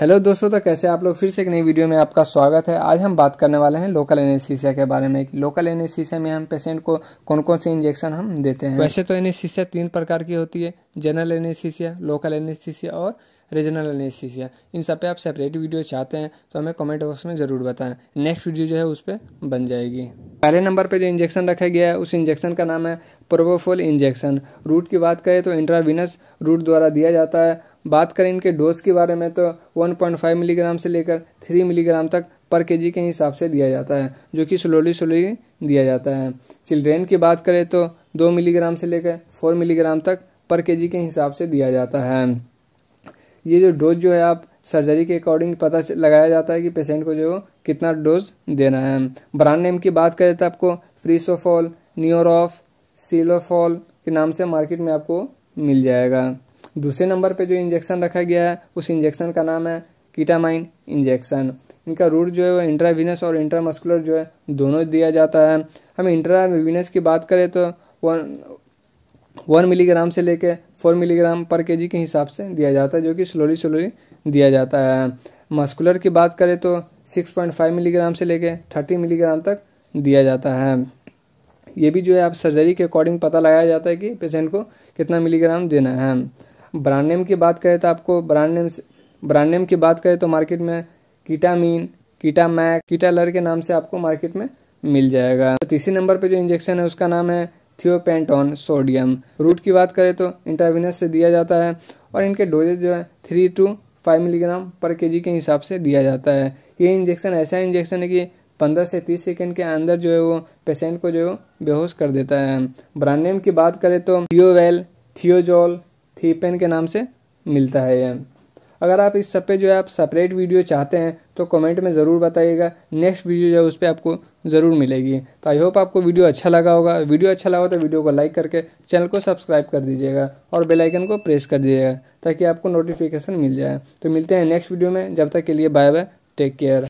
hello दोस्तों तो कैसे आप लोग फिर से एक नई वीडियो में आपका स्वागत है आज हम बात करने वाले हैं लोकल एनेस्थीसिया के बारे में लोकल एनेस्थीसिया में हम पेशेंट को कौन कौन से इंजेक्शन हम देते हैं वैसे तो एनेस्थीसिया तीन प्रकार की होती है जनरल एनेस्थीसिया लोकल एनेस्थीसिया और रीजनल एनेस्थीसिया इन सब पे आप सेपरेट वीडियो चाहते हैं तो हमें कमेंट बॉक्स में ज़रूर बताएं नेक्स्ट वीडियो जो है उस पर बन जाएगी पहले नंबर पे जो इंजेक्शन रखा गया है उस इंजेक्शन का नाम है प्रोबोफोल इंजेक्शन रूट की बात करें तो इंट्राविनस रूट द्वारा दिया जाता है बात करें इनके डोज के बारे में तो 1.5 मिलीग्राम से लेकर 3 मिलीग्राम तक पर केजी के हिसाब से दिया जाता है जो कि स्लोली स्लोली दिया जाता है चिल्ड्रेन की बात करें तो 2 मिलीग्राम से लेकर 4 मिलीग्राम तक पर केजी के हिसाब से दिया जाता है ये जो डोज जो है आप सर्जरी के अकॉर्डिंग पता लगाया जाता है कि पेशेंट को जो कितना डोज देना है ब्रांड नेम की बात करें तो आपको फ्रीसोफॉल न्यूरोफ सीलोफॉल के नाम से मार्केट में आपको मिल जाएगा दूसरे नंबर पे जो इंजेक्शन रखा गया है उस इंजेक्शन का नाम है कीटामाइन इंजेक्शन इनका रूट जो है वो इंट्रावीनस और इंट्रामस्कुलर जो है दोनों दिया जाता है हम इंट्रावीनस की बात करें तो वन वन मिलीग्राम से लेकर फोर मिलीग्राम पर के के हिसाब से दिया जाता है जो कि स्लोली स्लोली दिया जाता है मस्कुलर की बात करें तो सिक्स पॉइंट फाइव मिलीग्राम से लेकर थर्टी मिलीग्राम तक दिया जाता है ये भी जो है आप सर्जरी के अकॉर्डिंग पता लगाया जाता है कि पेशेंट को कितना मिलीग्राम देना है ब्रांड नेम की बात करें तो आपको ब्रांड नेम ब्रांड नेम की बात करें तो मार्केट में कीटामीन कीटा मैक कीटालर के नाम से आपको मार्केट में मिल जाएगा तो तीसरे नंबर पे जो इंजेक्शन है उसका नाम है थियोपेंटोन सोडियम रूट की बात करें तो इंटाविनस से दिया जाता है और इनके डोजेज जो है थ्री टू फाइव मिलीग्राम पर के के हिसाब से दिया जाता है ये इंजेक्शन ऐसा इंजेक्शन है कि पंद्रह से तीस सेकेंड के अंदर जो है वो पेशेंट को जो है बेहोश कर देता है ब्रांड नेम की बात करें तो थियोवेल थियोजोल पेन के नाम से मिलता है यह अगर आप इस सब पे जो है आप सेपरेट वीडियो चाहते हैं तो कमेंट में ज़रूर बताइएगा नेक्स्ट वीडियो जो है उस पर आपको ज़रूर मिलेगी तो आई होप आपको वीडियो अच्छा लगा होगा वीडियो अच्छा लगा हो तो वीडियो को लाइक करके चैनल को सब्सक्राइब कर दीजिएगा और बेल आइकन को प्रेस कर दीजिएगा ताकि आपको नोटिफिकेशन मिल जाए तो मिलते हैं नेक्स्ट वीडियो में जब तक के लिए बाय बाय टेक केयर